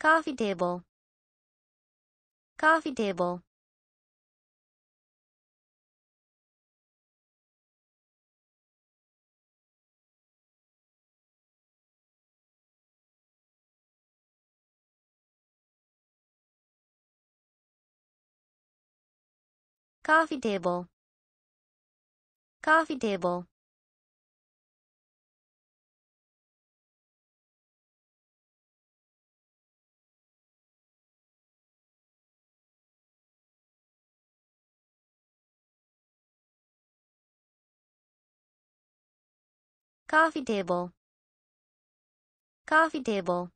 coffee table coffee table coffee table coffee table coffee table coffee table